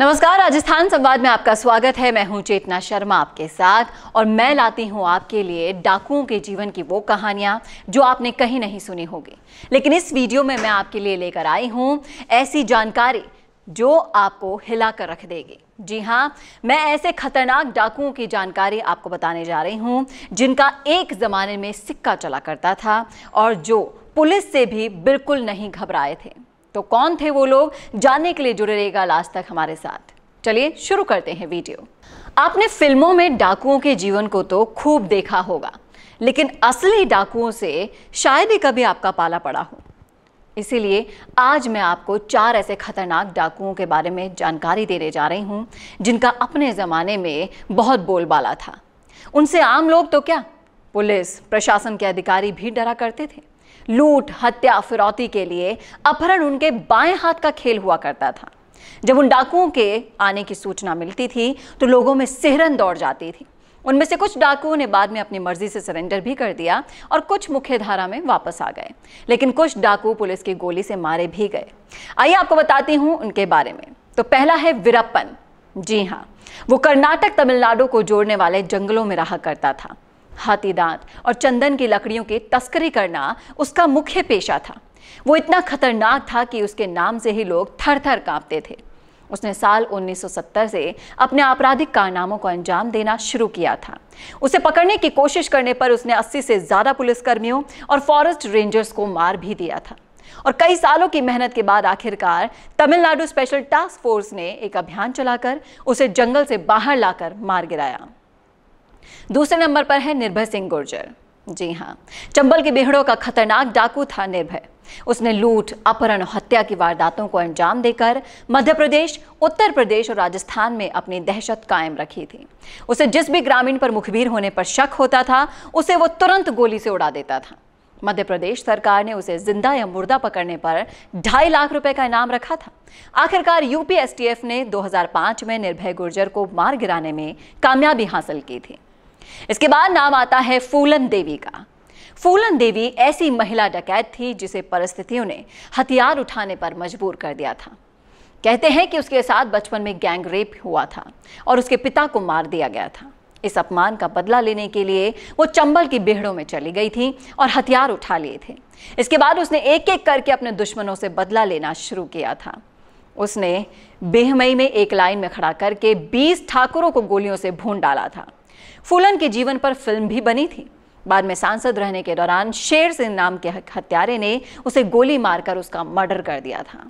नमस्कार राजस्थान संवाद में आपका स्वागत है मैं हूं चेतना शर्मा आपके साथ और मैं लाती हूं आपके लिए डाकुओं के जीवन की वो कहानियां जो आपने कहीं नहीं सुनी होगी लेकिन इस वीडियो में मैं आपके लिए लेकर आई हूं ऐसी जानकारी जो आपको हिला कर रख देगी जी हाँ मैं ऐसे खतरनाक डाकुओं की जानकारी आपको बताने जा रही हूँ जिनका एक ज़माने में सिक्का चला करता था और जो पुलिस से भी बिल्कुल नहीं घबराए थे तो कौन थे वो लोग जानने के लिए जुड़े रहेगा लास्ट तक हमारे साथ चलिए शुरू करते हैं वीडियो आपने फिल्मों में डाकुओं के जीवन को तो खूब देखा होगा लेकिन असली डाकुओं से शायद ही कभी आपका पाला पड़ा हो इसीलिए आज मैं आपको चार ऐसे खतरनाक डाकुओं के बारे में जानकारी देने जा रही हूं जिनका अपने ज़माने में बहुत बोलबाला था उनसे आम लोग तो क्या पुलिस प्रशासन के अधिकारी भी डरा करते थे लूट हत्या फिरौती के लिए अपहरण उनके बाएं हाथ का खेल हुआ करता था जब उन डाकुओं के आने की सूचना मिलती थी तो लोगों में सिहरन दौड़ जाती थी उनमें से कुछ डाकुओं ने बाद में अपनी मर्जी से सरेंडर भी कर दिया और कुछ मुख्य धारा में वापस आ गए लेकिन कुछ डाकू पुलिस की गोली से मारे भी गए आइए आपको बताती हूं उनके बारे में तो पहला है विरप्पन जी हाँ वो कर्नाटक तमिलनाडु को जोड़ने वाले जंगलों में रहा करता था हाथी दांत और चंदन की लकड़ियों की तस्करी करना उसका मुख्य पेशा था वो इतना खतरनाक था कि उसके नाम से ही लोग थर थर कांपते थे उसने साल 1970 से अपने आपराधिक कारनामों को अंजाम देना शुरू किया था उसे पकड़ने की कोशिश करने पर उसने 80 से ज़्यादा पुलिसकर्मियों और फॉरेस्ट रेंजर्स को मार भी दिया था और कई सालों की मेहनत के बाद आखिरकार तमिलनाडु स्पेशल टास्क फोर्स ने एक अभियान चलाकर उसे जंगल से बाहर लाकर मार गिराया दूसरे नंबर पर है निर्भय सिंह गुर्जर जी हाँ चंबल के बेहड़ों का खतरनाक डाकू था निर्भय उसने लूट अपहरण हत्या की वारदातों को अंजाम देकर मध्य प्रदेश उत्तर प्रदेश और राजस्थान में अपनी दहशत कायम रखी थी उसे जिस भी ग्रामीण पर मुखबिर होने पर शक होता था उसे वो तुरंत गोली से उड़ा देता था मध्य प्रदेश सरकार ने उसे जिंदा या मुर्दा पकड़ने पर ढाई लाख रुपए का इनाम रखा था आखिरकार यूपीएसटीएफ ने 2005 में निर्भय गुर्जर को मार गिराने में कामयाबी हासिल की थी इसके बाद नाम आता है फूलन देवी का फूलन देवी ऐसी महिला डकैत थी जिसे परिस्थितियों ने हथियार उठाने पर मजबूर कर दिया था कहते हैं कि उसके साथ बचपन में गैंग रेप हुआ था और उसके पिता को मार दिया गया था इस अपमान का बदला लेने के लिए वो चंबल की बेहड़ों में चली गई थी और हथियार उठा लिए थे इसके बाद उसने एक एक करके अपने दुश्मनों से बदला लेना शुरू किया था उसने बेहमई में एक लाइन में खड़ा करके 20 ठाकुरों को गोलियों से भून डाला था फूलन के जीवन पर फिल्म भी बनी थी बाद में सांसद रहने के दौरान शेर सिंह नाम के हत्यारे ने उसे गोली मारकर उसका मर्डर कर दिया था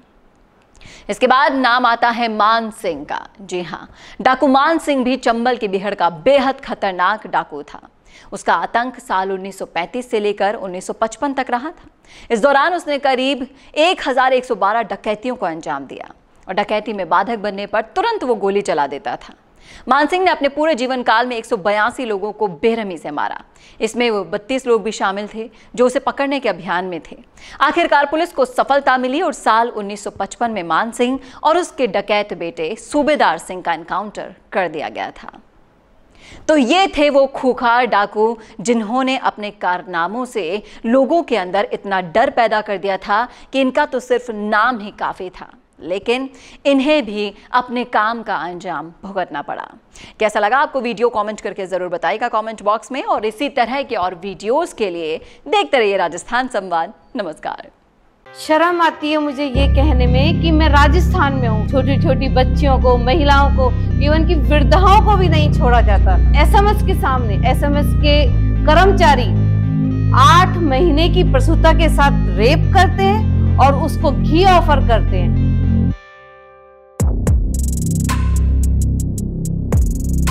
इसके बाद नाम आता है मान सिंह का जी हाँ डाकू मान सिंह भी चंबल के बिहड़ का बेहद खतरनाक डाकू था उसका आतंक साल 1935 से लेकर 1955 तक रहा था इस दौरान उसने करीब 1112 डकैतियों को अंजाम दिया और डकैती में बाधक बनने पर तुरंत वो गोली चला देता था मानसिंह ने अपने पूरे जीवन काल में एक लोगों को बेरहमी से मारा इसमें वो 32 लोग भी शामिल थे जो उसे पकड़ने के अभियान में थे आखिरकार पुलिस को सफलता मिली और साल 1955 में मानसिंह और उसके डकैत बेटे सूबेदार सिंह का एनकाउंटर कर दिया गया था तो ये थे वो खूखार डाकू जिन्होंने अपने कारनामों से लोगों के अंदर इतना डर पैदा कर दिया था कि इनका तो सिर्फ नाम ही काफ़ी था लेकिन इन्हें भी अपने काम का अंजाम भुगतना पड़ा कैसा लगा आपको वीडियो कमेंट करके ज़रूर बताएगा कमेंट बॉक्स में और इसी तरह के और वीडियोस के लिए देखते रहिए राजस्थान संवाद नमस्कार शर्म आती है मुझे ये कहने में कि मैं राजस्थान में हूँ छोटी छोटी बच्चियों को महिलाओं को इवन की वृद्धाओं को भी नहीं छोड़ा जाता एसएमएस के सामने एसएमएस के कर्मचारी आठ महीने की प्रसूता के साथ रेप करते हैं और उसको घी ऑफर करते हैं